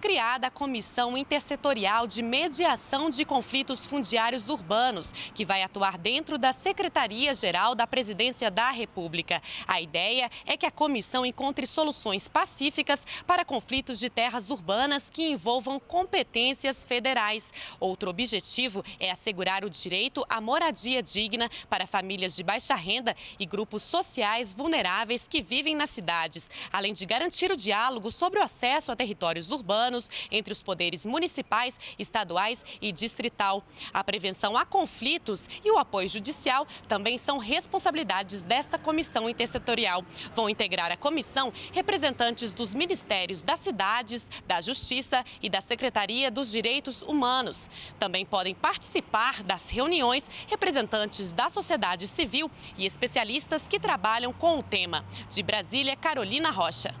criada a Comissão Intersetorial de Mediação de Conflitos Fundiários Urbanos, que vai atuar dentro da Secretaria-Geral da Presidência da República. A ideia é que a comissão encontre soluções pacíficas para conflitos de terras urbanas que envolvam competências federais. Outro objetivo é assegurar o direito à moradia digna para famílias de baixa renda e grupos sociais vulneráveis que vivem nas cidades, além de garantir o diálogo sobre o acesso a territórios urbanos planos entre os poderes municipais, estaduais e distrital. A prevenção a conflitos e o apoio judicial também são responsabilidades desta comissão intersetorial. Vão integrar a comissão representantes dos ministérios das cidades, da Justiça e da Secretaria dos Direitos Humanos. Também podem participar das reuniões representantes da sociedade civil e especialistas que trabalham com o tema. De Brasília, Carolina Rocha.